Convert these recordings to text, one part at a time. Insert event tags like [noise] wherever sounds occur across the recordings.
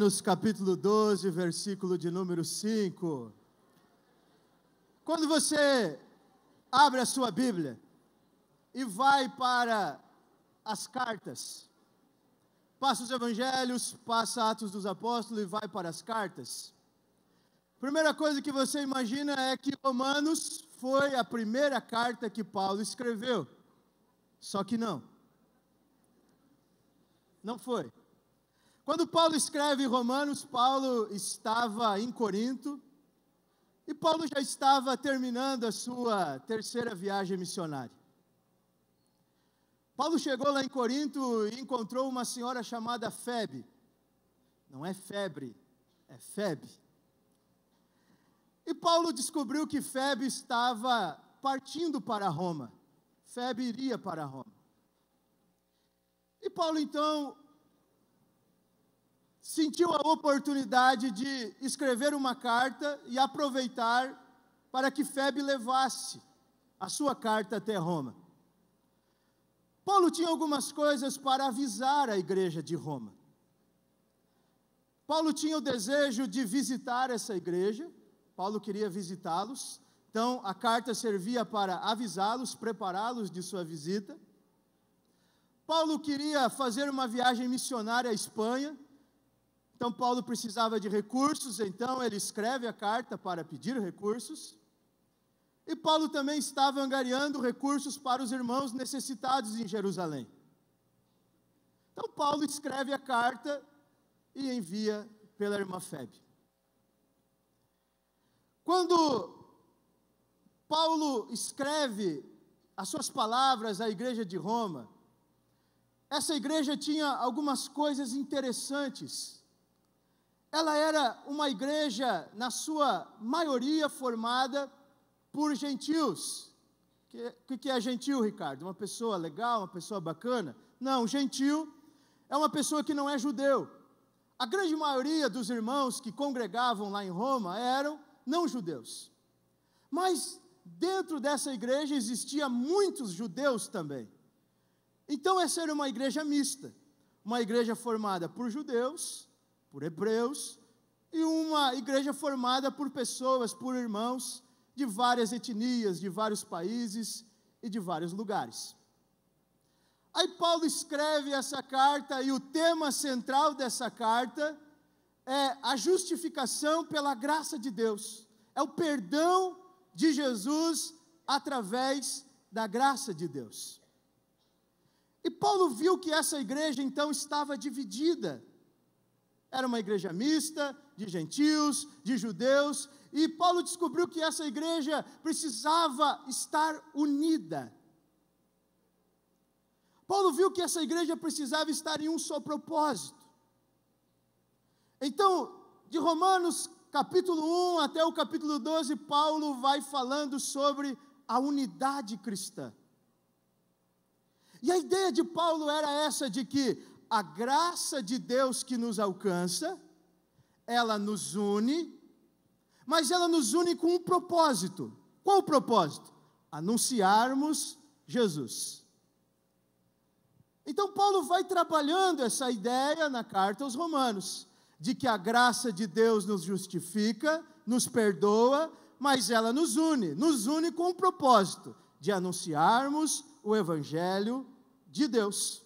Romanos capítulo 12, versículo de número 5. Quando você abre a sua Bíblia e vai para as cartas, passa os evangelhos, passa Atos dos Apóstolos e vai para as cartas. Primeira coisa que você imagina é que Romanos foi a primeira carta que Paulo escreveu. Só que não. Não foi. Quando Paulo escreve Romanos, Paulo estava em Corinto e Paulo já estava terminando a sua terceira viagem missionária. Paulo chegou lá em Corinto e encontrou uma senhora chamada Febe. Não é febre, é Febe. E Paulo descobriu que Febe estava partindo para Roma. Febe iria para Roma. E Paulo então sentiu a oportunidade de escrever uma carta e aproveitar para que Febe levasse a sua carta até Roma. Paulo tinha algumas coisas para avisar a igreja de Roma. Paulo tinha o desejo de visitar essa igreja, Paulo queria visitá-los, então a carta servia para avisá-los, prepará-los de sua visita. Paulo queria fazer uma viagem missionária à Espanha, então, Paulo precisava de recursos, então ele escreve a carta para pedir recursos. E Paulo também estava angariando recursos para os irmãos necessitados em Jerusalém. Então, Paulo escreve a carta e envia pela irmã Feb. Quando Paulo escreve as suas palavras à igreja de Roma, essa igreja tinha algumas coisas interessantes ela era uma igreja, na sua maioria, formada por gentios. O que, que é gentil, Ricardo? Uma pessoa legal, uma pessoa bacana? Não, gentil é uma pessoa que não é judeu. A grande maioria dos irmãos que congregavam lá em Roma eram não judeus. Mas dentro dessa igreja existia muitos judeus também. Então essa era uma igreja mista, uma igreja formada por judeus por hebreus e uma igreja formada por pessoas, por irmãos de várias etnias, de vários países e de vários lugares. Aí Paulo escreve essa carta e o tema central dessa carta é a justificação pela graça de Deus, é o perdão de Jesus através da graça de Deus. E Paulo viu que essa igreja então estava dividida era uma igreja mista, de gentios, de judeus, e Paulo descobriu que essa igreja precisava estar unida. Paulo viu que essa igreja precisava estar em um só propósito. Então, de Romanos capítulo 1 até o capítulo 12, Paulo vai falando sobre a unidade cristã. E a ideia de Paulo era essa de que a graça de Deus que nos alcança, ela nos une, mas ela nos une com um propósito. Qual o propósito? Anunciarmos Jesus. Então, Paulo vai trabalhando essa ideia na carta aos Romanos, de que a graça de Deus nos justifica, nos perdoa, mas ela nos une, nos une com o propósito de anunciarmos o Evangelho de Deus.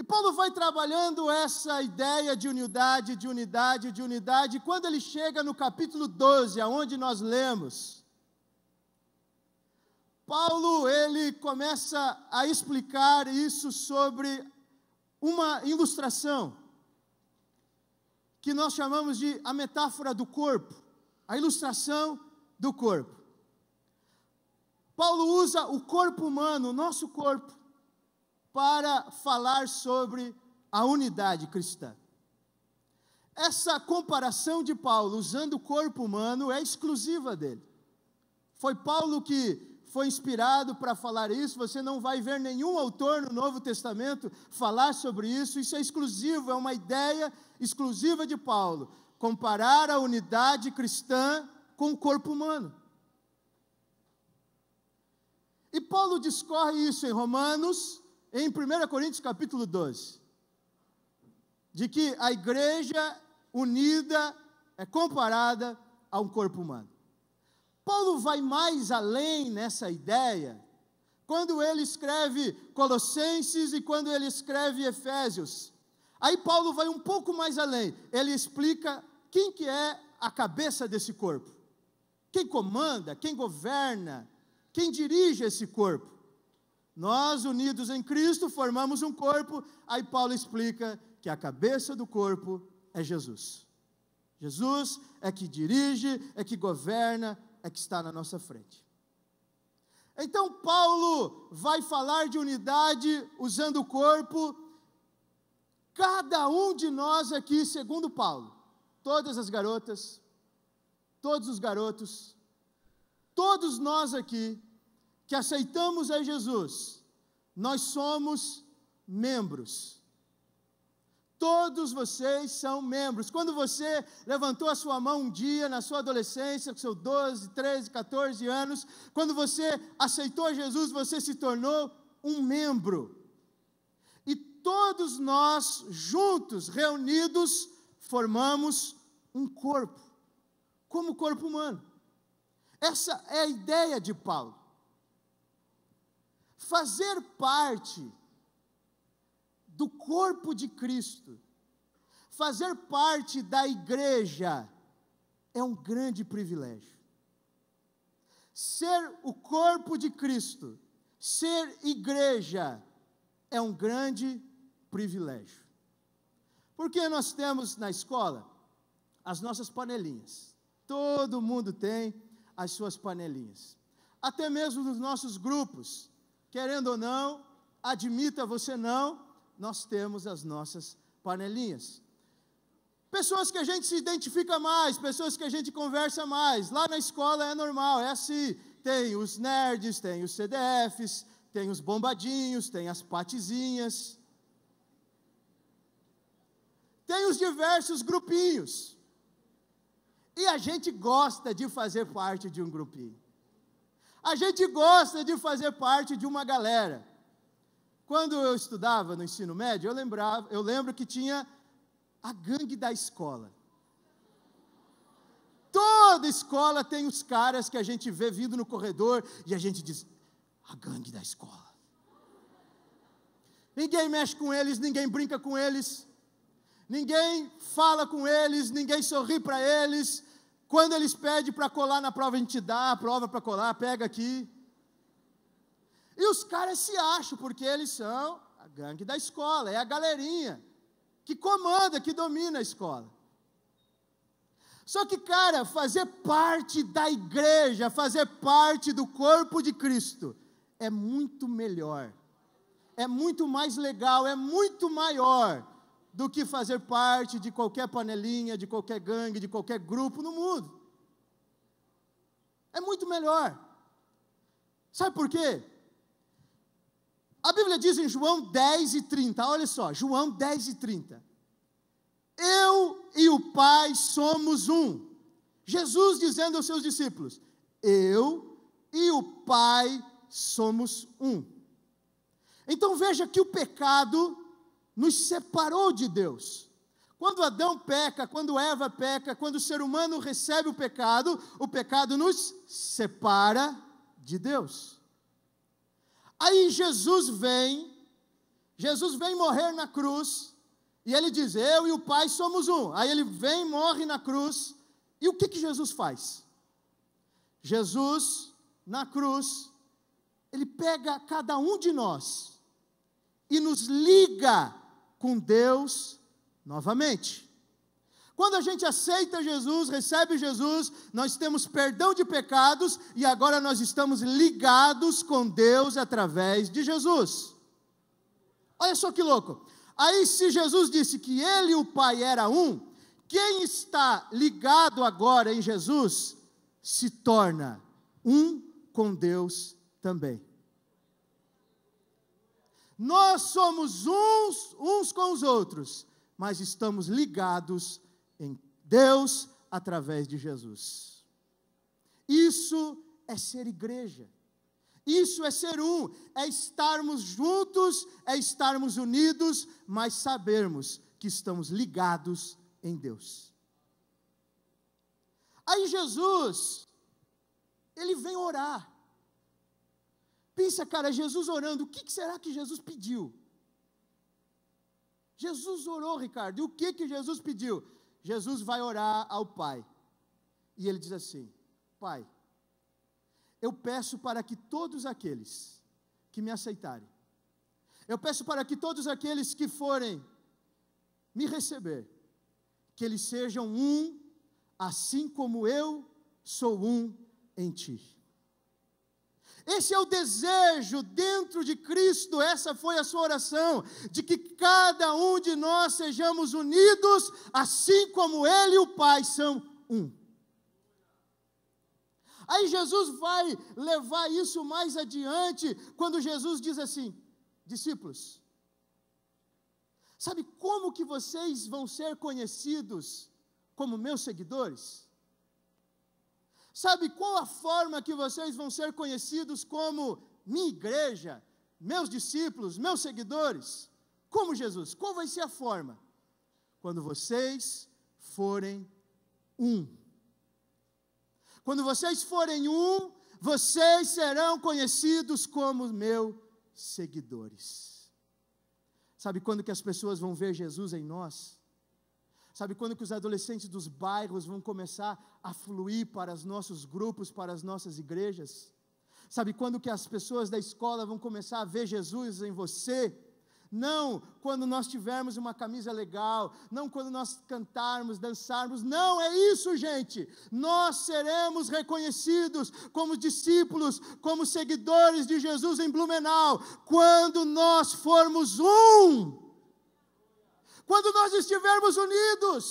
E Paulo vai trabalhando essa ideia de unidade, de unidade, de unidade, e quando ele chega no capítulo 12, aonde nós lemos, Paulo ele começa a explicar isso sobre uma ilustração que nós chamamos de a metáfora do corpo, a ilustração do corpo. Paulo usa o corpo humano, o nosso corpo para falar sobre a unidade cristã. Essa comparação de Paulo usando o corpo humano é exclusiva dele. Foi Paulo que foi inspirado para falar isso, você não vai ver nenhum autor no Novo Testamento falar sobre isso, isso é exclusivo, é uma ideia exclusiva de Paulo. Comparar a unidade cristã com o corpo humano. E Paulo discorre isso em Romanos em 1 Coríntios capítulo 12, de que a igreja unida é comparada a um corpo humano. Paulo vai mais além nessa ideia quando ele escreve Colossenses e quando ele escreve Efésios. Aí Paulo vai um pouco mais além. Ele explica quem que é a cabeça desse corpo. Quem comanda, quem governa, quem dirige esse corpo. Nós, unidos em Cristo, formamos um corpo. Aí Paulo explica que a cabeça do corpo é Jesus. Jesus é que dirige, é que governa, é que está na nossa frente. Então, Paulo vai falar de unidade usando o corpo. Cada um de nós aqui, segundo Paulo, todas as garotas, todos os garotos, todos nós aqui, que aceitamos a Jesus, nós somos membros. Todos vocês são membros. Quando você levantou a sua mão um dia na sua adolescência, com seus 12, 13, 14 anos, quando você aceitou Jesus, você se tornou um membro. E todos nós, juntos, reunidos, formamos um corpo, como corpo humano. Essa é a ideia de Paulo. Fazer parte do corpo de Cristo, fazer parte da igreja, é um grande privilégio. Ser o corpo de Cristo, ser igreja, é um grande privilégio. Porque nós temos na escola as nossas panelinhas. Todo mundo tem as suas panelinhas. Até mesmo nos nossos grupos, Querendo ou não, admita você não, nós temos as nossas panelinhas. Pessoas que a gente se identifica mais, pessoas que a gente conversa mais. Lá na escola é normal, é assim. Tem os nerds, tem os CDFs, tem os bombadinhos, tem as patizinhas. Tem os diversos grupinhos. E a gente gosta de fazer parte de um grupinho. A gente gosta de fazer parte de uma galera. Quando eu estudava no ensino médio, eu lembrava, eu lembro que tinha a gangue da escola. Toda escola tem os caras que a gente vê vindo no corredor e a gente diz: a gangue da escola. Ninguém mexe com eles, ninguém brinca com eles, ninguém fala com eles, ninguém sorri para eles, quando eles pedem para colar na prova, a gente dá a prova para colar, pega aqui. E os caras se acham, porque eles são a gangue da escola, é a galerinha que comanda, que domina a escola. Só que, cara, fazer parte da igreja, fazer parte do corpo de Cristo, é muito melhor, é muito mais legal, é muito maior do que fazer parte de qualquer panelinha, de qualquer gangue, de qualquer grupo no mundo. É muito melhor. Sabe por quê? A Bíblia diz em João 10 e 30, olha só, João 10 e 30. Eu e o Pai somos um. Jesus dizendo aos seus discípulos: Eu e o Pai somos um. Então veja que o pecado nos separou de Deus. Quando Adão peca, quando Eva peca, quando o ser humano recebe o pecado, o pecado nos separa de Deus. Aí Jesus vem, Jesus vem morrer na cruz, e ele diz: Eu e o Pai somos um. Aí ele vem, morre na cruz, e o que, que Jesus faz? Jesus, na cruz, ele pega cada um de nós e nos liga com Deus novamente. Quando a gente aceita Jesus, recebe Jesus, nós temos perdão de pecados e agora nós estamos ligados com Deus através de Jesus. Olha só que louco. Aí, se Jesus disse que ele e o Pai era um, quem está ligado agora em Jesus se torna um com Deus também. Nós somos uns uns com os outros, mas estamos ligados em Deus através de Jesus. Isso é ser igreja. Isso é ser um, é estarmos juntos, é estarmos unidos, mas sabermos que estamos ligados em Deus. Aí Jesus, ele vem orar. Pensa, cara, Jesus orando, o que, que será que Jesus pediu? Jesus orou, Ricardo, e o que, que Jesus pediu? Jesus vai orar ao Pai, e ele diz assim: Pai, eu peço para que todos aqueles que me aceitarem, eu peço para que todos aqueles que forem me receber, que eles sejam um, assim como eu sou um em ti. Esse é o desejo dentro de Cristo, essa foi a sua oração, de que cada um de nós sejamos unidos, assim como Ele e o Pai são um. Aí Jesus vai levar isso mais adiante, quando Jesus diz assim: discípulos, sabe como que vocês vão ser conhecidos como meus seguidores? Sabe qual a forma que vocês vão ser conhecidos como minha igreja, meus discípulos, meus seguidores? Como Jesus? Qual vai ser a forma? Quando vocês forem um. Quando vocês forem um, vocês serão conhecidos como meus seguidores. Sabe quando que as pessoas vão ver Jesus em nós? Sabe quando que os adolescentes dos bairros vão começar a fluir para os nossos grupos, para as nossas igrejas? Sabe quando que as pessoas da escola vão começar a ver Jesus em você? Não quando nós tivermos uma camisa legal, não quando nós cantarmos, dançarmos, não é isso, gente. Nós seremos reconhecidos como discípulos, como seguidores de Jesus em Blumenau, quando nós formos um quando nós estivermos unidos.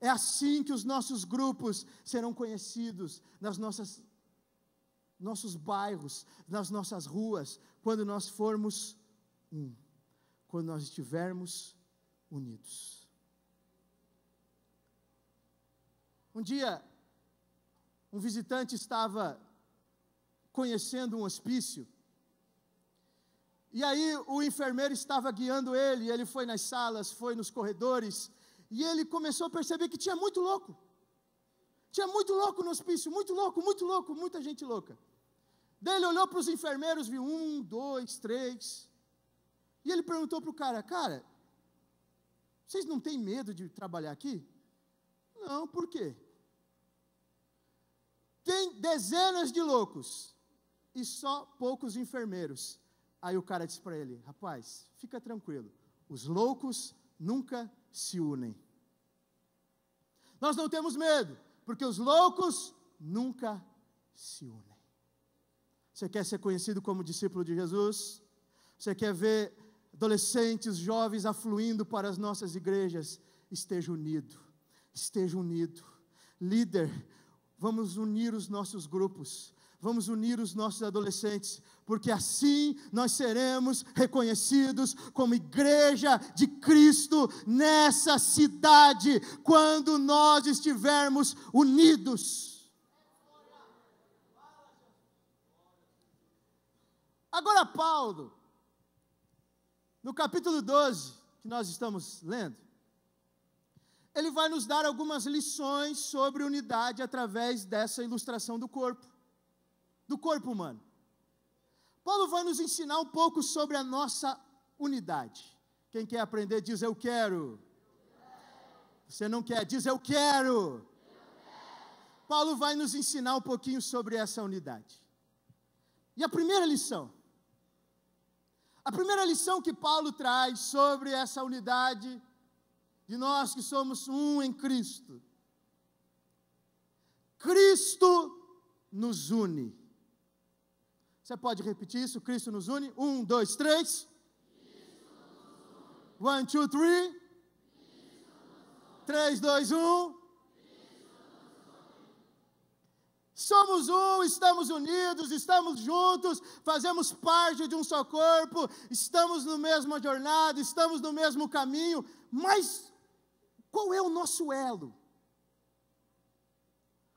É assim que os nossos grupos serão conhecidos nas nossas nossos bairros, nas nossas ruas, quando nós formos um, quando nós estivermos unidos. Um dia, um visitante estava conhecendo um hospício e aí o enfermeiro estava guiando ele, ele foi nas salas, foi nos corredores, e ele começou a perceber que tinha muito louco. Tinha muito louco no hospício, muito louco, muito louco, muita gente louca. Daí ele olhou para os enfermeiros, viu um, dois, três. E ele perguntou para o cara: Cara, vocês não têm medo de trabalhar aqui? Não, por quê? Tem dezenas de loucos e só poucos enfermeiros. Aí o cara disse para ele: Rapaz, fica tranquilo, os loucos nunca se unem. Nós não temos medo, porque os loucos nunca se unem. Você quer ser conhecido como discípulo de Jesus? Você quer ver adolescentes, jovens afluindo para as nossas igrejas? Esteja unido, esteja unido. Líder, vamos unir os nossos grupos. Vamos unir os nossos adolescentes, porque assim nós seremos reconhecidos como igreja de Cristo nessa cidade, quando nós estivermos unidos. Agora, Paulo, no capítulo 12, que nós estamos lendo, ele vai nos dar algumas lições sobre unidade através dessa ilustração do corpo do corpo humano. Paulo vai nos ensinar um pouco sobre a nossa unidade. Quem quer aprender diz eu quero. Você não quer, diz eu quero. Paulo vai nos ensinar um pouquinho sobre essa unidade. E a primeira lição. A primeira lição que Paulo traz sobre essa unidade de nós que somos um em Cristo. Cristo nos une. Você pode repetir isso? Cristo nos une. Um, dois, três. One, two, three. Três, dois, um. Somos um, estamos unidos, estamos juntos, fazemos parte de um só corpo, estamos no mesma jornada, estamos no mesmo caminho, mas qual é o nosso elo?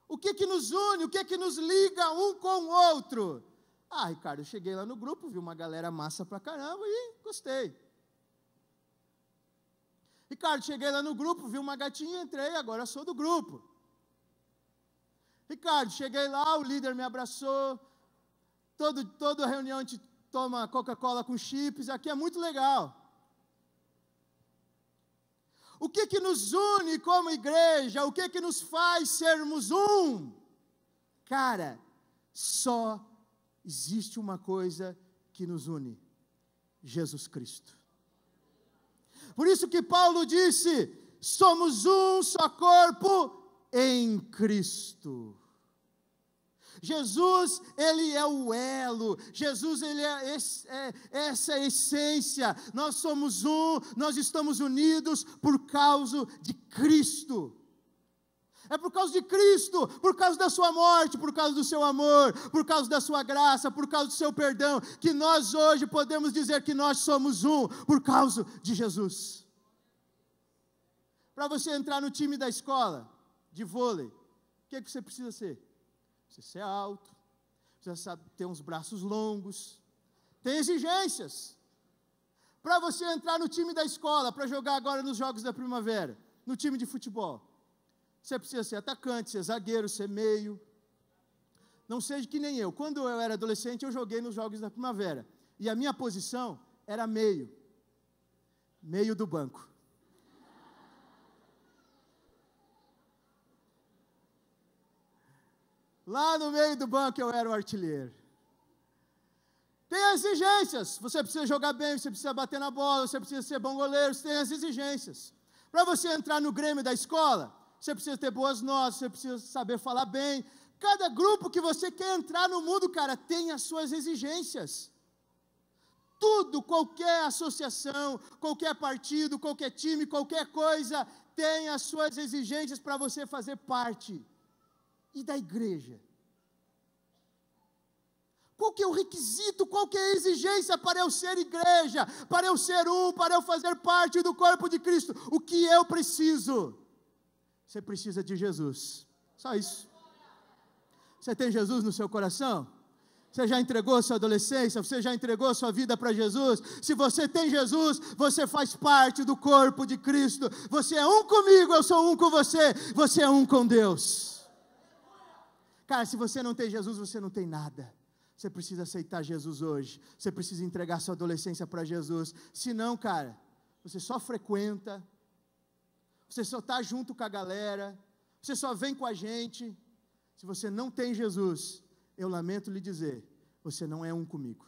O que que nos une? O que que nos liga um com o outro? Ah, Ricardo, eu cheguei lá no grupo, vi uma galera massa pra caramba e gostei. Ricardo, cheguei lá no grupo, vi uma gatinha, entrei, agora sou do grupo. Ricardo, cheguei lá, o líder me abraçou. Todo, toda reunião a gente toma Coca-Cola com chips, aqui é muito legal. O que que nos une como igreja? O que que nos faz sermos um? Cara, só existe uma coisa que nos une: Jesus Cristo. Por isso que Paulo disse: somos um só corpo em Cristo. Jesus, ele é o elo, Jesus, ele é, esse, é essa essência. Nós somos um, nós estamos unidos por causa de Cristo. É por causa de Cristo, por causa da sua morte, por causa do seu amor, por causa da sua graça, por causa do seu perdão, que nós hoje podemos dizer que nós somos um, por causa de Jesus. Para você entrar no time da escola de vôlei, o que, é que você precisa ser? Precisa ser alto, precisa ter uns braços longos, tem exigências. Para você entrar no time da escola, para jogar agora nos Jogos da Primavera, no time de futebol, você precisa ser atacante, ser zagueiro, ser meio. Não seja que nem eu. Quando eu era adolescente, eu joguei nos Jogos da Primavera. E a minha posição era meio. Meio do banco. Lá no meio do banco eu era o artilheiro. Tem exigências. Você precisa jogar bem, você precisa bater na bola, você precisa ser bom goleiro, você tem as exigências. Para você entrar no Grêmio da escola, você precisa ter boas notas, você precisa saber falar bem. Cada grupo que você quer entrar no mundo, cara, tem as suas exigências. Tudo, qualquer associação, qualquer partido, qualquer time, qualquer coisa, tem as suas exigências para você fazer parte. E da igreja? Qual que é o requisito, qual que é a exigência para eu ser igreja, para eu ser um, para eu fazer parte do corpo de Cristo? O que eu preciso? Você precisa de Jesus. Só isso. Você tem Jesus no seu coração? Você já entregou sua adolescência? Você já entregou sua vida para Jesus? Se você tem Jesus, você faz parte do corpo de Cristo. Você é um comigo, eu sou um com você. Você é um com Deus. Cara, se você não tem Jesus, você não tem nada. Você precisa aceitar Jesus hoje. Você precisa entregar sua adolescência para Jesus. Se não, cara, você só frequenta, você só está junto com a galera, você só vem com a gente. Se você não tem Jesus, eu lamento lhe dizer, você não é um comigo.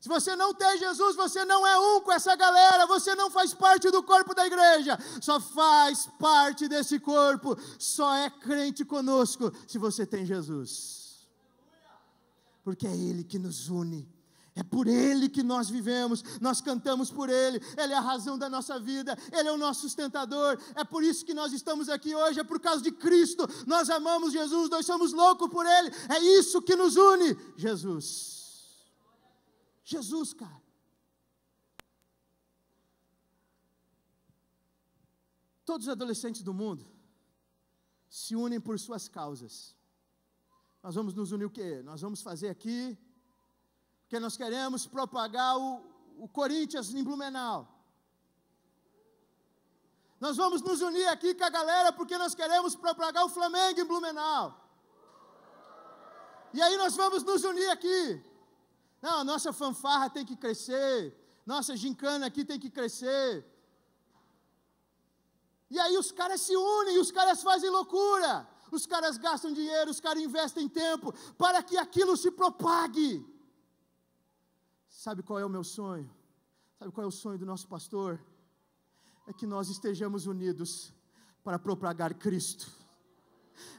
Se você não tem Jesus, você não é um com essa galera, você não faz parte do corpo da igreja, só faz parte desse corpo, só é crente conosco se você tem Jesus, porque é Ele que nos une. É por Ele que nós vivemos, nós cantamos por Ele, Ele é a razão da nossa vida, Ele é o nosso sustentador, é por isso que nós estamos aqui hoje, é por causa de Cristo, nós amamos Jesus, nós somos loucos por Ele, é isso que nos une, Jesus. Jesus, cara. Todos os adolescentes do mundo se unem por suas causas. Nós vamos nos unir o quê? Nós vamos fazer aqui porque nós queremos propagar o, o Corinthians em Blumenau. Nós vamos nos unir aqui com a galera porque nós queremos propagar o Flamengo em Blumenau. E aí nós vamos nos unir aqui. Não, nossa fanfarra tem que crescer. Nossa gincana aqui tem que crescer. E aí os caras se unem, os caras fazem loucura. Os caras gastam dinheiro, os caras investem tempo para que aquilo se propague. Sabe qual é o meu sonho? Sabe qual é o sonho do nosso pastor? É que nós estejamos unidos para propagar Cristo.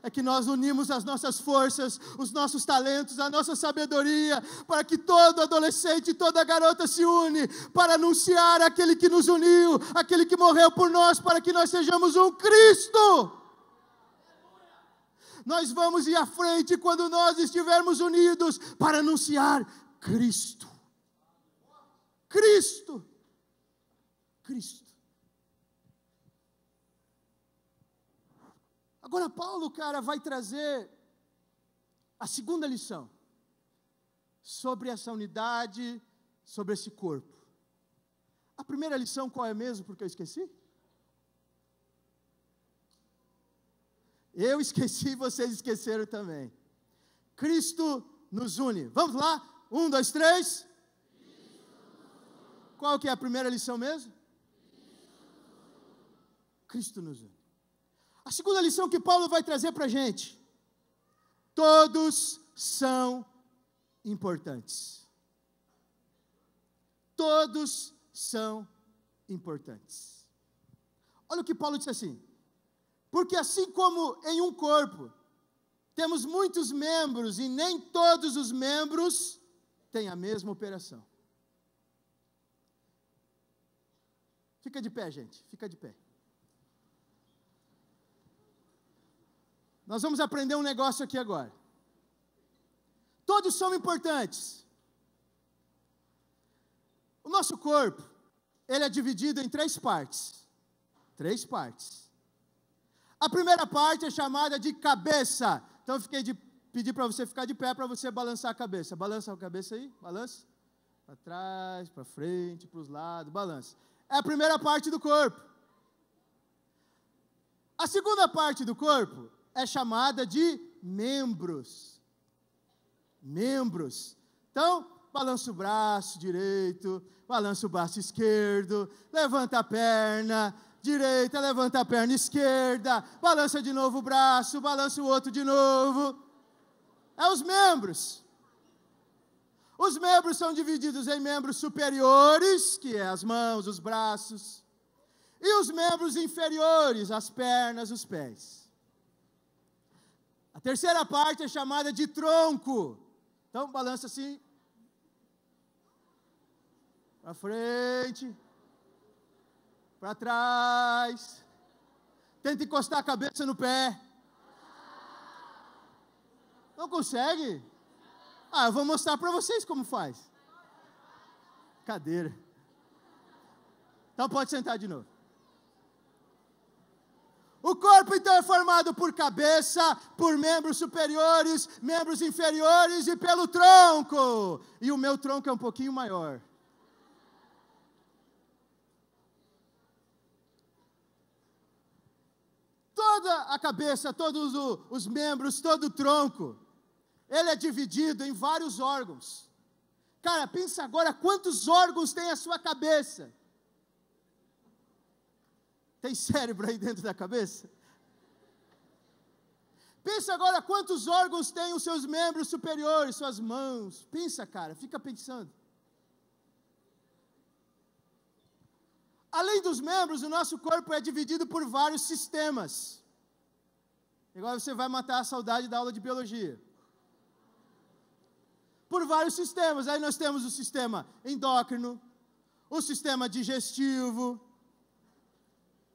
É que nós unimos as nossas forças, os nossos talentos, a nossa sabedoria, para que todo adolescente, toda garota se une para anunciar aquele que nos uniu, aquele que morreu por nós, para que nós sejamos um Cristo. Nós vamos ir à frente quando nós estivermos unidos para anunciar Cristo. Cristo, Cristo. Agora, Paulo, cara, vai trazer a segunda lição sobre essa unidade, sobre esse corpo. A primeira lição qual é mesmo? Porque eu esqueci? Eu esqueci, [laughs] vocês esqueceram também. Cristo nos une. Vamos lá? Um, dois, três. Qual que é a primeira lição mesmo? Cristo nos une. A segunda lição que Paulo vai trazer para a gente: todos são importantes. Todos são importantes. Olha o que Paulo disse assim: porque assim como em um corpo temos muitos membros e nem todos os membros têm a mesma operação. Fica de pé, gente, fica de pé. Nós vamos aprender um negócio aqui agora. Todos são importantes. O nosso corpo, ele é dividido em três partes. Três partes. A primeira parte é chamada de cabeça. Então eu fiquei de pedir para você ficar de pé para você balançar a cabeça. Balança a cabeça aí, balança. Para trás, para frente, para os lados, balança é a primeira parte do corpo. A segunda parte do corpo é chamada de membros. Membros. Então, balança o braço direito, balança o braço esquerdo, levanta a perna direita, levanta a perna esquerda, balança de novo o braço, balança o outro de novo. É os membros. Os membros são divididos em membros superiores, que é as mãos, os braços, e os membros inferiores, as pernas, os pés. A terceira parte é chamada de tronco. Então balança assim. Para frente. Para trás. Tenta encostar a cabeça no pé. Não consegue? Ah, eu vou mostrar para vocês como faz. Cadeira. Então pode sentar de novo. O corpo então é formado por cabeça, por membros superiores, membros inferiores e pelo tronco. E o meu tronco é um pouquinho maior. Toda a cabeça, todos os membros, todo o tronco ele é dividido em vários órgãos. Cara, pensa agora quantos órgãos tem a sua cabeça. Tem cérebro aí dentro da cabeça? Pensa agora quantos órgãos tem os seus membros superiores, suas mãos. Pensa, cara, fica pensando. Além dos membros, o nosso corpo é dividido por vários sistemas. Agora você vai matar a saudade da aula de biologia por vários sistemas. Aí nós temos o sistema endócrino, o sistema digestivo,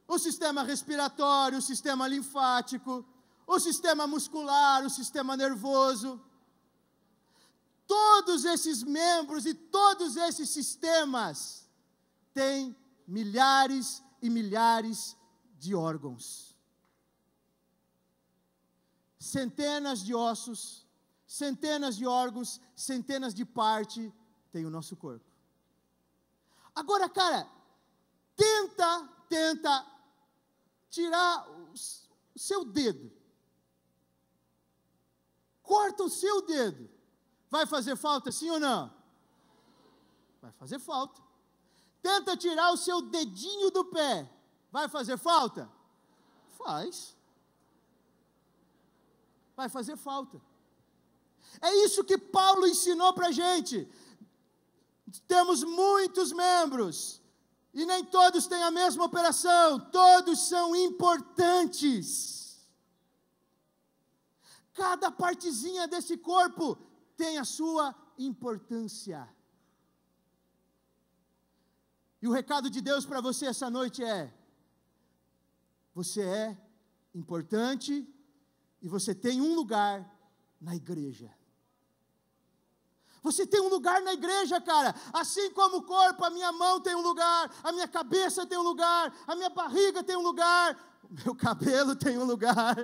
o sistema respiratório, o sistema linfático, o sistema muscular, o sistema nervoso. Todos esses membros e todos esses sistemas têm milhares e milhares de órgãos, centenas de ossos centenas de órgãos, centenas de partes tem o nosso corpo. Agora, cara, tenta, tenta tirar o seu dedo. Corta o seu dedo. Vai fazer falta sim ou não? Vai fazer falta. Tenta tirar o seu dedinho do pé. Vai fazer falta? Faz. Vai fazer falta. É isso que Paulo ensinou para a gente. Temos muitos membros e nem todos têm a mesma operação, todos são importantes. Cada partezinha desse corpo tem a sua importância. E o recado de Deus para você essa noite é: você é importante e você tem um lugar na igreja. Você tem um lugar na igreja, cara. Assim como o corpo, a minha mão tem um lugar, a minha cabeça tem um lugar, a minha barriga tem um lugar, o meu [laughs] cabelo tem um lugar.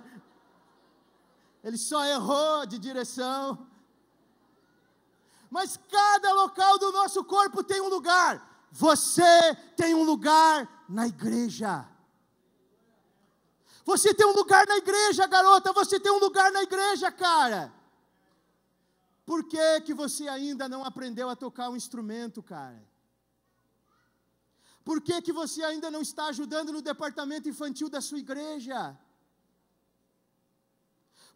Ele só errou de direção. Mas cada local do nosso corpo tem um lugar. Você tem um lugar na igreja. Você tem um lugar na igreja, garota, você tem um lugar na igreja, cara. Por que, que você ainda não aprendeu a tocar um instrumento, cara? Por que, que você ainda não está ajudando no departamento infantil da sua igreja?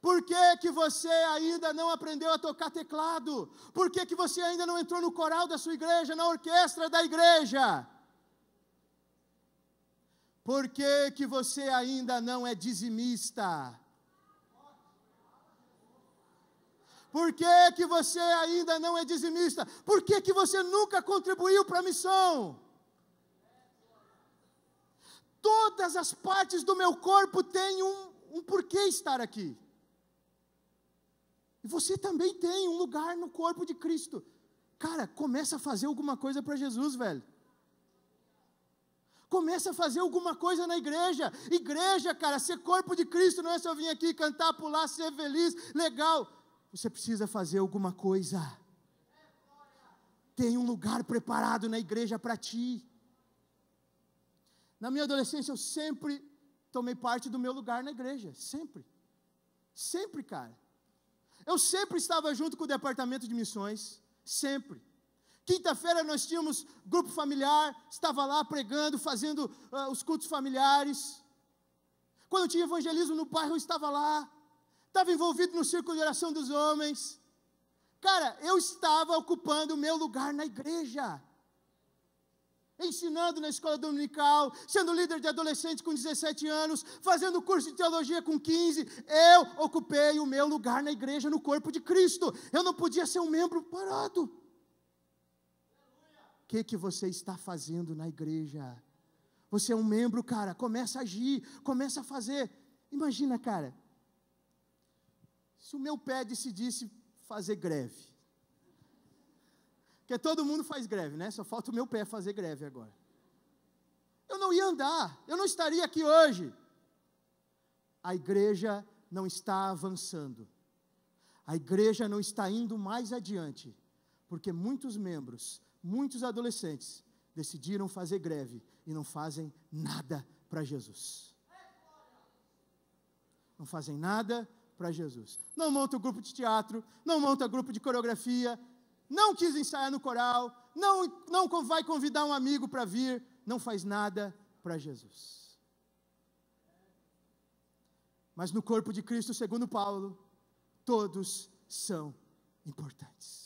Por que, que, você ainda não aprendeu a tocar teclado? Por que, que, você ainda não entrou no coral da sua igreja, na orquestra da igreja? Por que, que você ainda não é dizimista? Por que, que você ainda não é dizimista? Por que, que você nunca contribuiu para a missão? Todas as partes do meu corpo têm um, um porquê estar aqui. E você também tem um lugar no corpo de Cristo. Cara, começa a fazer alguma coisa para Jesus, velho. Começa a fazer alguma coisa na igreja. Igreja, cara, ser corpo de Cristo não é só vir aqui cantar, pular, ser feliz, legal. Você precisa fazer alguma coisa. Tem um lugar preparado na igreja para ti. Na minha adolescência eu sempre tomei parte do meu lugar na igreja, sempre. Sempre, cara. Eu sempre estava junto com o departamento de missões, sempre. Quinta-feira nós tínhamos grupo familiar, estava lá pregando, fazendo uh, os cultos familiares. Quando tinha evangelismo no bairro, eu estava lá. Estava envolvido no círculo de oração dos homens. Cara, eu estava ocupando o meu lugar na igreja. Ensinando na escola dominical, sendo líder de adolescentes com 17 anos, fazendo curso de teologia com 15, eu ocupei o meu lugar na igreja, no corpo de Cristo. Eu não podia ser um membro parado que, que você está fazendo na igreja? Você é um membro, cara, começa a agir, começa a fazer. Imagina, cara, se o meu pé decidisse fazer greve, porque todo mundo faz greve, né? Só falta o meu pé fazer greve agora. Eu não ia andar, eu não estaria aqui hoje. A igreja não está avançando, a igreja não está indo mais adiante, porque muitos membros muitos adolescentes decidiram fazer greve e não fazem nada para Jesus. Não fazem nada para Jesus. Não monta grupo de teatro, não monta grupo de coreografia, não quis ensaiar no coral, não, não vai convidar um amigo para vir, não faz nada para Jesus. Mas no corpo de Cristo, segundo Paulo, todos são importantes.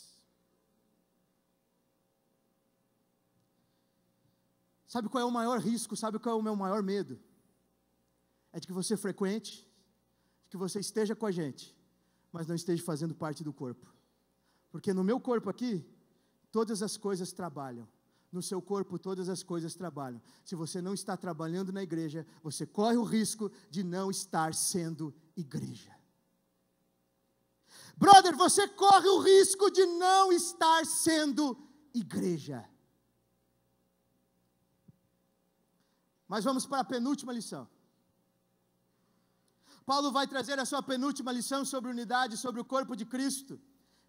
Sabe qual é o maior risco? Sabe qual é o meu maior medo? É de que você frequente, de que você esteja com a gente, mas não esteja fazendo parte do corpo. Porque no meu corpo aqui, todas as coisas trabalham. No seu corpo, todas as coisas trabalham. Se você não está trabalhando na igreja, você corre o risco de não estar sendo igreja. Brother, você corre o risco de não estar sendo igreja. Mas vamos para a penúltima lição. Paulo vai trazer a sua penúltima lição sobre unidade, sobre o corpo de Cristo.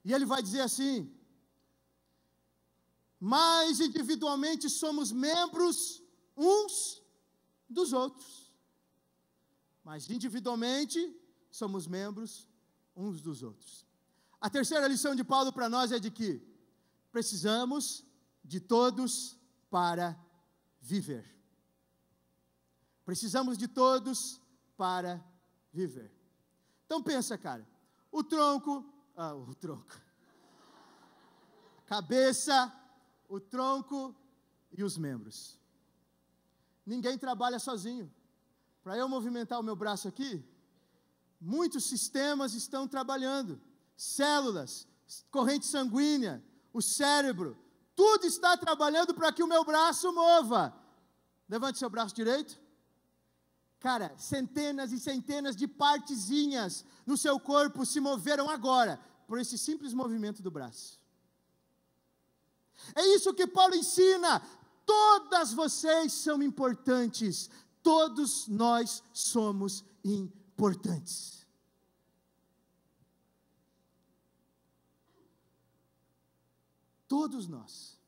E ele vai dizer assim: Mas individualmente somos membros uns dos outros. Mas individualmente somos membros uns dos outros. A terceira lição de Paulo para nós é de que precisamos de todos para viver. Precisamos de todos para viver. Então pensa, cara. O tronco, ah, o tronco. Cabeça, o tronco e os membros. Ninguém trabalha sozinho. Para eu movimentar o meu braço aqui, muitos sistemas estão trabalhando. Células, corrente sanguínea, o cérebro, tudo está trabalhando para que o meu braço mova. Levante seu braço direito cara, centenas e centenas de partezinhas no seu corpo se moveram agora por esse simples movimento do braço. É isso que Paulo ensina. Todas vocês são importantes, todos nós somos importantes. Todos nós.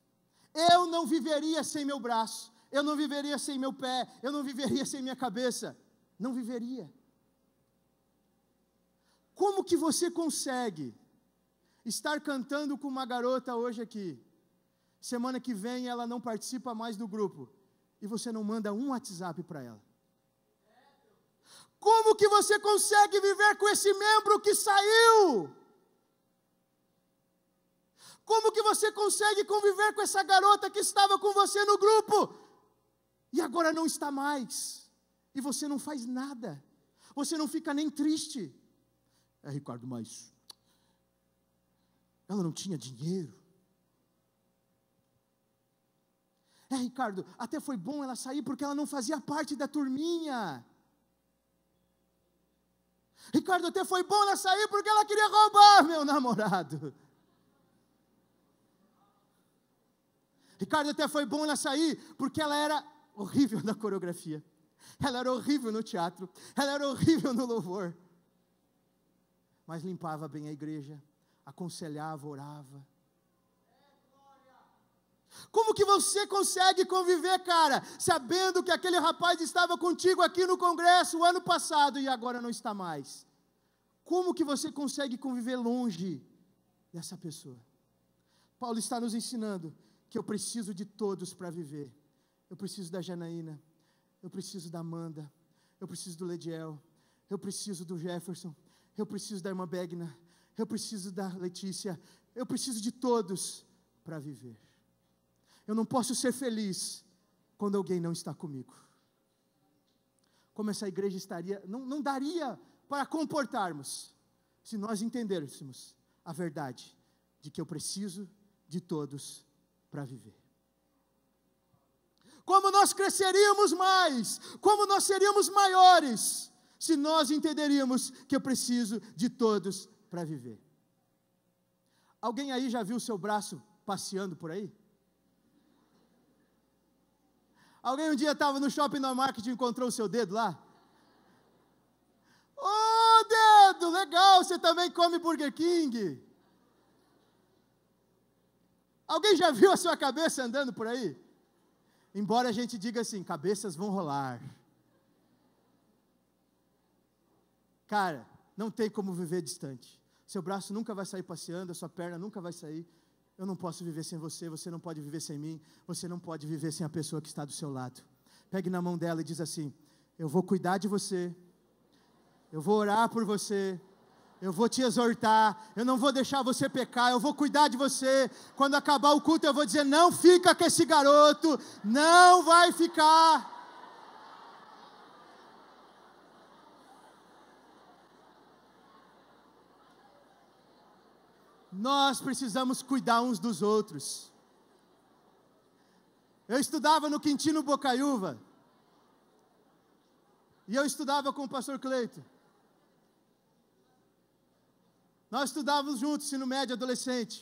Eu não viveria sem meu braço eu não viveria sem meu pé, eu não viveria sem minha cabeça. Não viveria. Como que você consegue estar cantando com uma garota hoje aqui? Semana que vem ela não participa mais do grupo e você não manda um WhatsApp para ela. Como que você consegue viver com esse membro que saiu? Como que você consegue conviver com essa garota que estava com você no grupo e agora não está mais, e você não faz nada, você não fica nem triste. É, Ricardo, mas ela não tinha dinheiro. É, Ricardo, até foi bom ela sair porque ela não fazia parte da turminha. Ricardo, até foi bom ela sair porque ela queria roubar [laughs] meu namorado. Ricardo, até foi bom ela sair porque ela era horrível na coreografia, ela era horrível no teatro, ela era horrível no louvor, mas limpava bem a igreja, aconselhava, orava. Como que você consegue conviver, cara, sabendo que aquele rapaz estava contigo aqui no congresso o ano passado e agora não está mais? Como que você consegue conviver longe dessa pessoa? Paulo está nos ensinando que eu preciso de todos para viver. Eu preciso da Janaína. Eu preciso da Amanda. Eu preciso do Lediel. Eu preciso do Jefferson. Eu preciso da irmã Begna. Eu preciso da Letícia. Eu preciso de todos para viver. Eu não posso ser feliz quando alguém não está comigo. Como essa igreja estaria, não, não daria para comportarmos se nós entendermos a verdade de que eu preciso de todos para viver. Como nós cresceríamos mais, como nós seríamos maiores, se nós entenderíamos que eu preciso de todos para viver. Alguém aí já viu o seu braço passeando por aí? Alguém um dia estava no shopping no market e encontrou o seu dedo lá? Ô oh, dedo, legal, você também come Burger King. Alguém já viu a sua cabeça andando por aí? Embora a gente diga assim, cabeças vão rolar. Cara, não tem como viver distante. Seu braço nunca vai sair passeando, a sua perna nunca vai sair. Eu não posso viver sem você, você não pode viver sem mim, você não pode viver sem a pessoa que está do seu lado. Pegue na mão dela e diz assim: Eu vou cuidar de você, eu vou orar por você, eu vou te exortar, eu não vou deixar você pecar, eu vou cuidar de você. Quando acabar o culto, eu vou dizer: não fica com esse garoto, não vai ficar. Nós precisamos cuidar uns dos outros. Eu estudava no Quintino Bocaiúva. E eu estudava com o pastor Cleito. Nós estudávamos juntos, ensino médio, adolescente.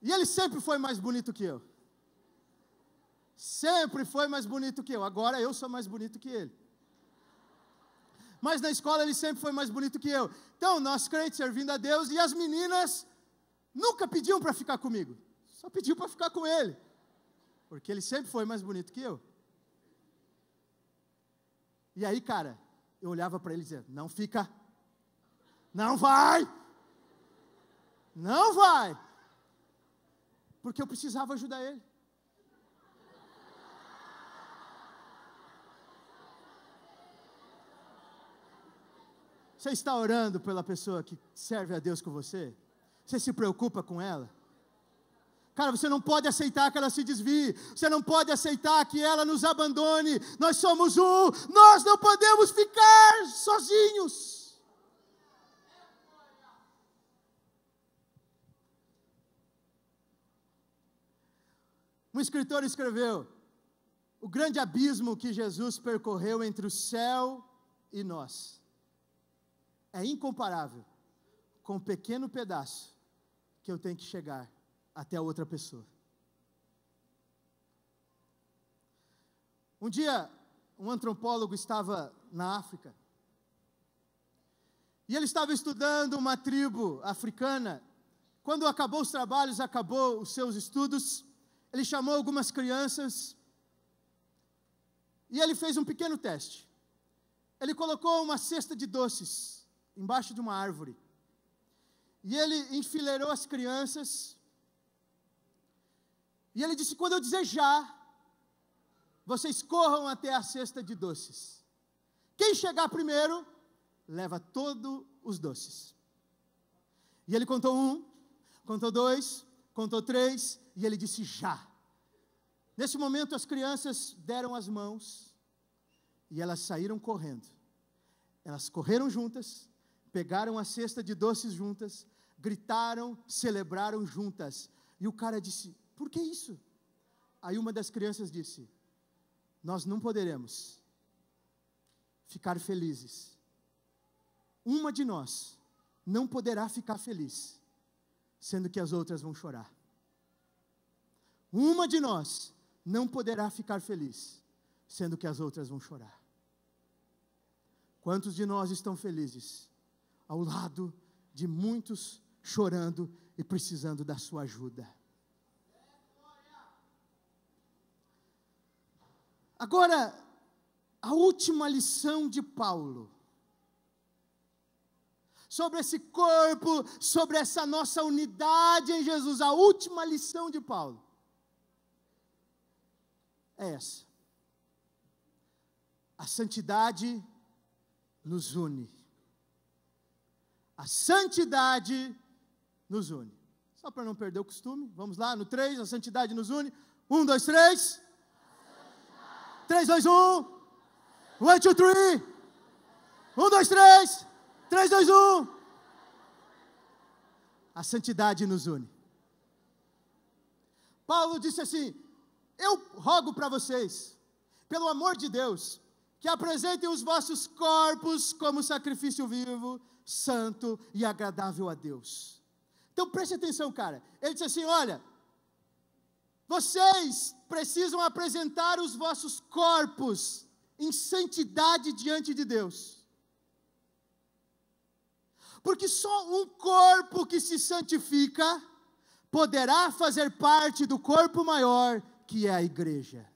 E ele sempre foi mais bonito que eu. Sempre foi mais bonito que eu. Agora eu sou mais bonito que ele. Mas na escola ele sempre foi mais bonito que eu. Então, nós crentes servindo a Deus e as meninas nunca pediam para ficar comigo. Só pediam para ficar com ele. Porque ele sempre foi mais bonito que eu. E aí, cara, eu olhava para ele e dizia: "Não fica não vai! Não vai! Porque eu precisava ajudar ele. Você está orando pela pessoa que serve a Deus com você? Você se preocupa com ela? Cara, você não pode aceitar que ela se desvie, você não pode aceitar que ela nos abandone. Nós somos um, nós não podemos ficar sozinhos. Um escritor escreveu: o grande abismo que Jesus percorreu entre o céu e nós é incomparável com o pequeno pedaço que eu tenho que chegar até a outra pessoa. Um dia, um antropólogo estava na África e ele estava estudando uma tribo africana. Quando acabou os trabalhos, acabou os seus estudos, ele chamou algumas crianças e ele fez um pequeno teste. Ele colocou uma cesta de doces embaixo de uma árvore. E ele enfileirou as crianças. E ele disse: Quando eu dizer já, vocês corram até a cesta de doces. Quem chegar primeiro, leva todos os doces. E ele contou um, contou dois, Contou três e ele disse já. Nesse momento, as crianças deram as mãos e elas saíram correndo. Elas correram juntas, pegaram a cesta de doces juntas, gritaram, celebraram juntas. E o cara disse: Por que isso? Aí uma das crianças disse: Nós não poderemos ficar felizes. Uma de nós não poderá ficar feliz sendo que as outras vão chorar. Uma de nós não poderá ficar feliz, sendo que as outras vão chorar. Quantos de nós estão felizes ao lado de muitos chorando e precisando da sua ajuda? Agora, a última lição de Paulo sobre esse corpo, sobre essa nossa unidade em Jesus. A última lição de Paulo é essa. A santidade nos une. A santidade nos une. Só para não perder o costume, vamos lá no três a santidade nos une. Um, dois, três. 3, 2, 1. 1, 2, 3. 1, 2, 3. 3, 2, 1. A santidade nos une. Paulo disse assim: Eu rogo para vocês, pelo amor de Deus, que apresentem os vossos corpos como sacrifício vivo, santo e agradável a Deus. Então preste atenção, cara. Ele disse assim: Olha, vocês precisam apresentar os vossos corpos em santidade diante de Deus. Porque só um corpo que se santifica poderá fazer parte do corpo maior que é a igreja.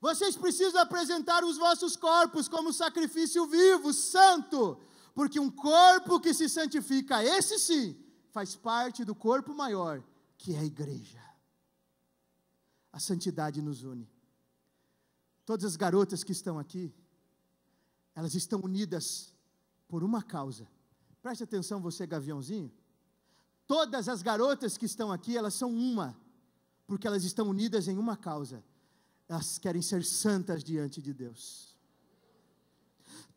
Vocês precisam apresentar os vossos corpos como sacrifício vivo, santo, porque um corpo que se santifica, esse sim, faz parte do corpo maior, que é a igreja. A santidade nos une. Todas as garotas que estão aqui, elas estão unidas por uma causa. Preste atenção, você gaviãozinho. Todas as garotas que estão aqui, elas são uma, porque elas estão unidas em uma causa. Elas querem ser santas diante de Deus.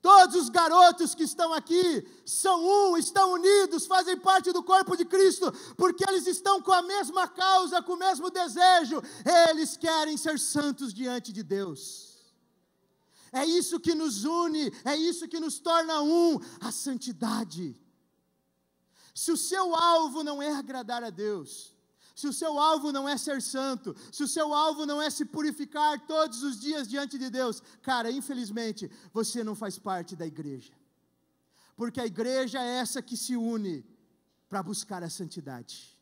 Todos os garotos que estão aqui são um, estão unidos, fazem parte do corpo de Cristo, porque eles estão com a mesma causa, com o mesmo desejo. Eles querem ser santos diante de Deus. É isso que nos une, é isso que nos torna um, a santidade. Se o seu alvo não é agradar a Deus, se o seu alvo não é ser santo, se o seu alvo não é se purificar todos os dias diante de Deus, cara, infelizmente, você não faz parte da igreja. Porque a igreja é essa que se une para buscar a santidade.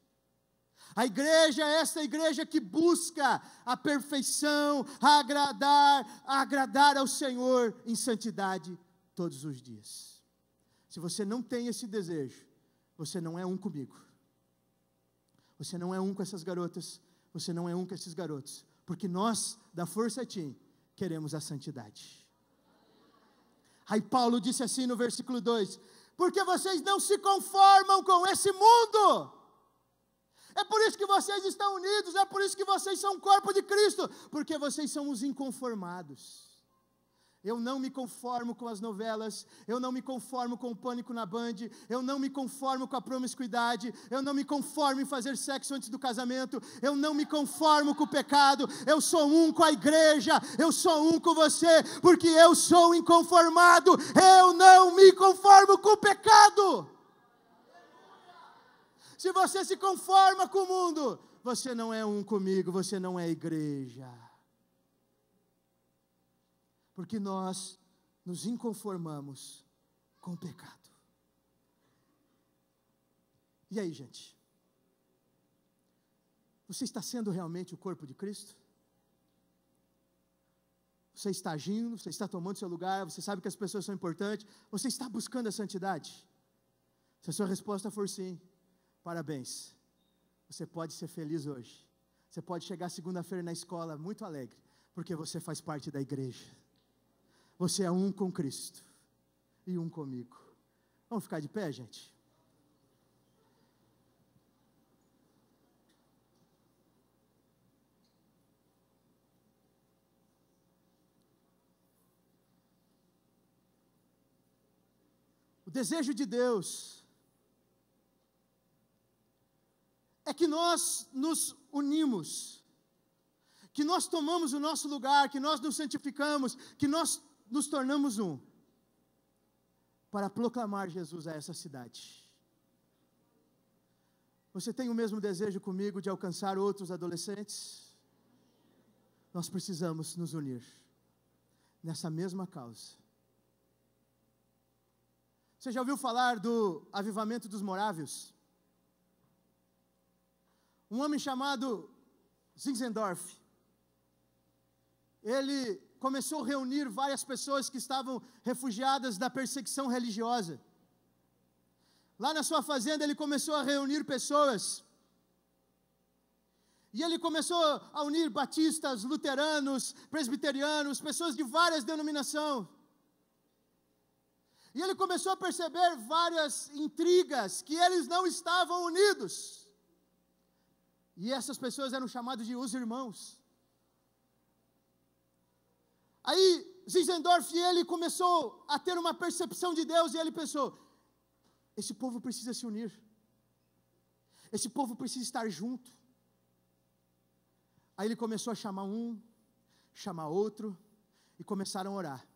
A igreja é esta igreja que busca a perfeição, a agradar, a agradar ao Senhor em santidade todos os dias. Se você não tem esse desejo, você não é um comigo. Você não é um com essas garotas, você não é um com esses garotos, porque nós da Força Team queremos a santidade. Aí Paulo disse assim no versículo 2: Porque vocês não se conformam com esse mundo, é por isso que vocês estão unidos, é por isso que vocês são o corpo de Cristo, porque vocês são os inconformados. Eu não me conformo com as novelas, eu não me conformo com o pânico na Band, eu não me conformo com a promiscuidade, eu não me conformo em fazer sexo antes do casamento, eu não me conformo com o pecado, eu sou um com a igreja, eu sou um com você, porque eu sou inconformado, eu não me conformo com o pecado se você se conforma com o mundo, você não é um comigo, você não é igreja. Porque nós nos inconformamos com o pecado. E aí, gente? Você está sendo realmente o corpo de Cristo? Você está agindo, você está tomando seu lugar, você sabe que as pessoas são importantes, você está buscando a santidade? Se a sua resposta for sim, Parabéns. Você pode ser feliz hoje. Você pode chegar segunda-feira na escola muito alegre, porque você faz parte da igreja. Você é um com Cristo e um comigo. Vamos ficar de pé, gente? O desejo de Deus é que nós nos unimos, que nós tomamos o nosso lugar, que nós nos santificamos, que nós nos tornamos um, para proclamar Jesus a essa cidade. Você tem o mesmo desejo comigo de alcançar outros adolescentes? Nós precisamos nos unir nessa mesma causa. Você já ouviu falar do avivamento dos morávios? um homem chamado Zinzendorf. Ele começou a reunir várias pessoas que estavam refugiadas da perseguição religiosa. Lá na sua fazenda, ele começou a reunir pessoas. E ele começou a unir batistas, luteranos, presbiterianos, pessoas de várias denominações. E ele começou a perceber várias intrigas que eles não estavam unidos. E essas pessoas eram chamadas de os irmãos. Aí Zinzendorf ele começou a ter uma percepção de Deus e ele pensou: esse povo precisa se unir. Esse povo precisa estar junto. Aí ele começou a chamar um, chamar outro e começaram a orar.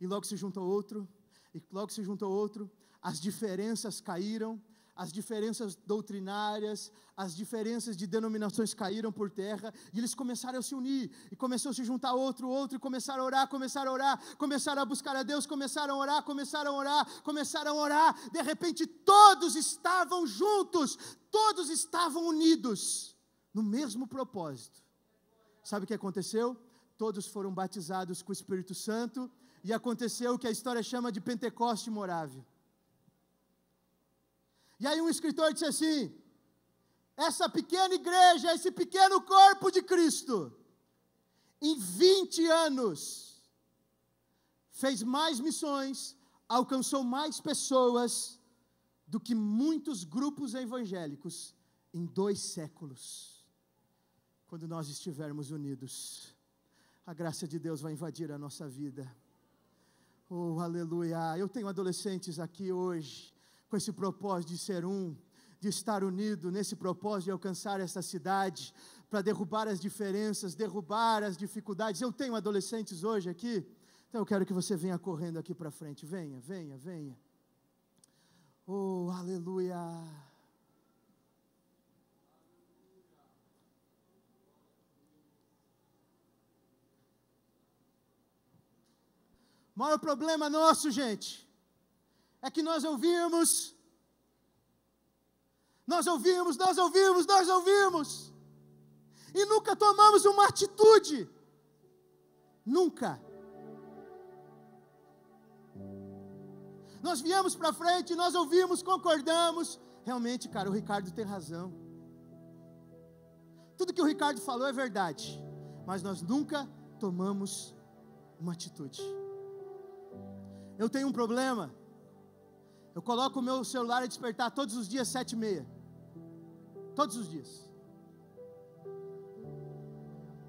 E logo se juntou outro, e logo se juntou outro, as diferenças caíram, as diferenças doutrinárias, as diferenças de denominações caíram por terra, e eles começaram a se unir, e começou a se juntar outro, outro, e começaram a orar, começaram a orar, começaram a buscar a Deus, começaram a orar, começaram a orar, começaram a orar, de repente todos estavam juntos, todos estavam unidos, no mesmo propósito. Sabe o que aconteceu? Todos foram batizados com o Espírito Santo, e aconteceu o que a história chama de Pentecoste Morável e aí um escritor disse assim: essa pequena igreja, esse pequeno corpo de Cristo, em 20 anos, fez mais missões, alcançou mais pessoas do que muitos grupos evangélicos em dois séculos. Quando nós estivermos unidos, a graça de Deus vai invadir a nossa vida. Oh, aleluia! Eu tenho adolescentes aqui hoje com esse propósito de ser um, de estar unido nesse propósito de alcançar essa cidade, para derrubar as diferenças, derrubar as dificuldades. Eu tenho adolescentes hoje aqui, então eu quero que você venha correndo aqui para frente. Venha, venha, venha. Oh, aleluia. O maior problema nosso, gente, é que nós ouvimos, nós ouvimos, nós ouvimos, nós ouvimos, e nunca tomamos uma atitude, nunca. Nós viemos para frente, nós ouvimos, concordamos. Realmente, cara, o Ricardo tem razão. Tudo que o Ricardo falou é verdade, mas nós nunca tomamos uma atitude. Eu tenho um problema eu coloco o meu celular a despertar todos os dias, sete e meia. Todos os dias.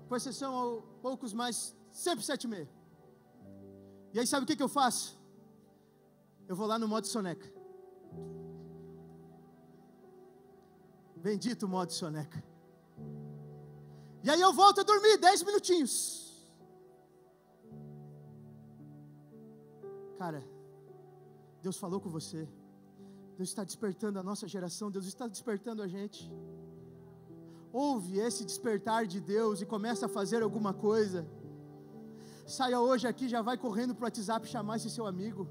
Com exceção a poucos, mas sempre sete e meia. E aí sabe o que, que eu faço? Eu vou lá no modo soneca. Bendito modo soneca. E aí eu volto a dormir dez minutinhos. Cara, Deus falou com você. Deus está despertando a nossa geração, Deus está despertando a gente. Ouve esse despertar de Deus e começa a fazer alguma coisa. Saia hoje aqui, já vai correndo para o WhatsApp chamar esse seu amigo.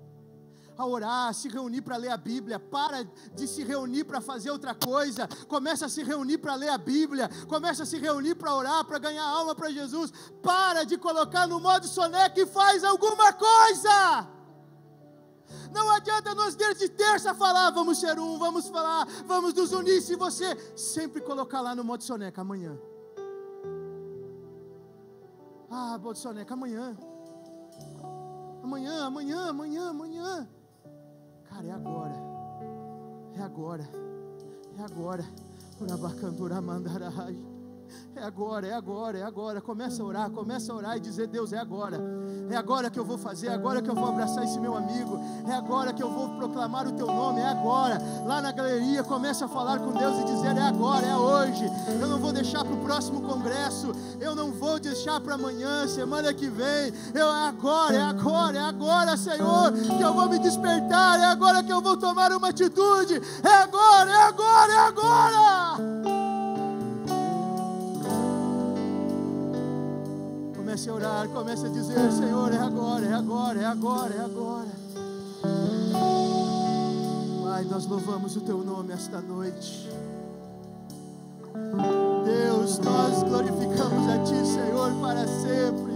A orar, a se reunir para ler a Bíblia, para de se reunir para fazer outra coisa, começa a se reunir para ler a Bíblia, começa a se reunir para orar, para ganhar alma para Jesus, para de colocar no modo soneca e faz alguma coisa! Não adianta nós desde terça falar, vamos ser um, vamos falar, vamos nos unir, se você sempre colocar lá no modo soneca amanhã. Ah, modo soneca amanhã. Amanhã, amanhã, amanhã, amanhã. Cara, é agora. É agora. É agora. mandarai. É agora, é agora, é agora. Começa a orar, começa a orar e dizer: Deus, é agora. É agora que eu vou fazer, é agora que eu vou abraçar esse meu amigo, é agora que eu vou proclamar o teu nome, é agora. Lá na galeria, começa a falar com Deus e dizer: é agora, é hoje. Eu não vou deixar para o próximo congresso, eu não vou deixar para amanhã, semana que vem. Eu, é agora, é agora, é agora, Senhor, que eu vou me despertar, é agora que eu vou tomar uma atitude, é agora, é agora, é agora. comece a orar, comece a dizer: Senhor, é agora, é agora, é agora, é agora. Pai, nós louvamos o Teu nome esta noite. Deus, nós glorificamos a Ti, Senhor, para sempre.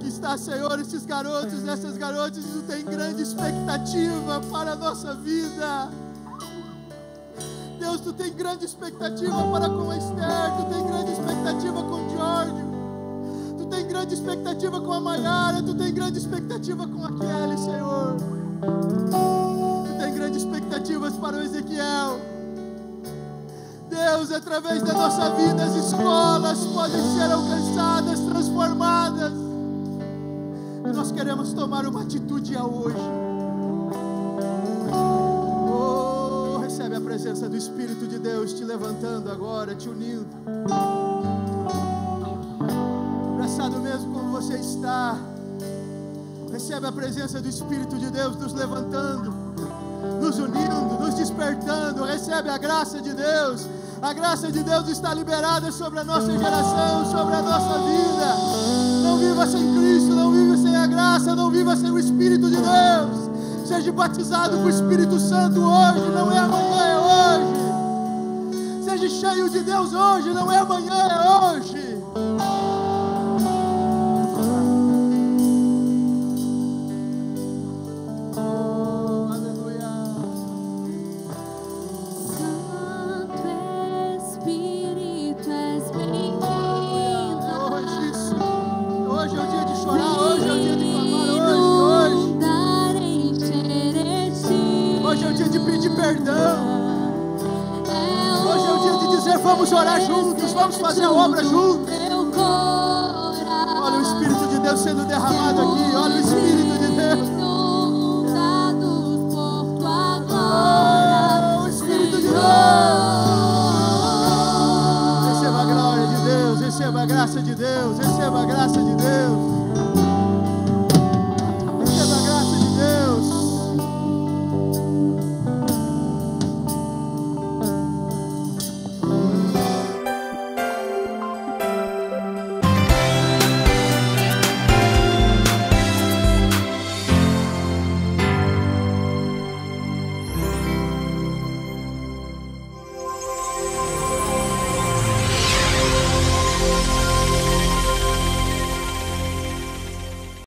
Que está, Senhor, esses garotos, essas garotas, isso tem grande expectativa para a nossa vida tu tem grande expectativa para com Esther, tu tem grande expectativa com Jorge, tu tem grande expectativa com a Maiara, tu tem grande expectativa com a Kelly, Senhor. Tu tem grandes expectativas para o Ezequiel. Deus, através da nossa vida, as escolas podem ser alcançadas, transformadas. E nós queremos tomar uma atitude a hoje presença do Espírito de Deus te levantando agora, te unindo. Abraçado mesmo como você está. Recebe a presença do Espírito de Deus nos levantando, nos unindo, nos despertando. Recebe a graça de Deus. A graça de Deus está liberada sobre a nossa geração, sobre a nossa vida. Não viva sem Cristo, não viva sem a graça, não viva sem o Espírito de Deus. Seja batizado com o Espírito Santo hoje, não é amanhã. Seja cheio de Deus hoje, não é amanhã, é hoje. fazer a obra